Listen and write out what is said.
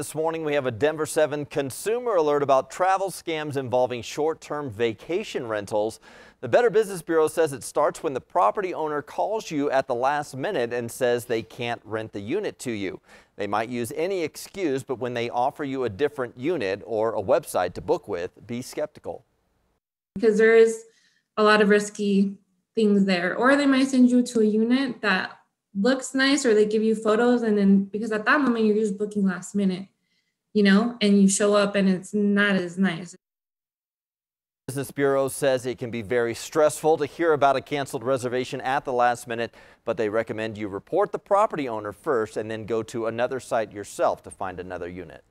This morning we have a Denver 7 consumer alert about travel scams involving short-term vacation rentals. The Better Business Bureau says it starts when the property owner calls you at the last minute and says they can't rent the unit to you. They might use any excuse, but when they offer you a different unit or a website to book with, be skeptical. Because there is a lot of risky things there, or they might send you to a unit that looks nice or they give you photos and then because at that moment you're just booking last minute you know and you show up and it's not as nice Business Bureau says it can be very stressful to hear about a canceled reservation at the last minute, but they recommend you report the property owner first and then go to another site yourself to find another unit.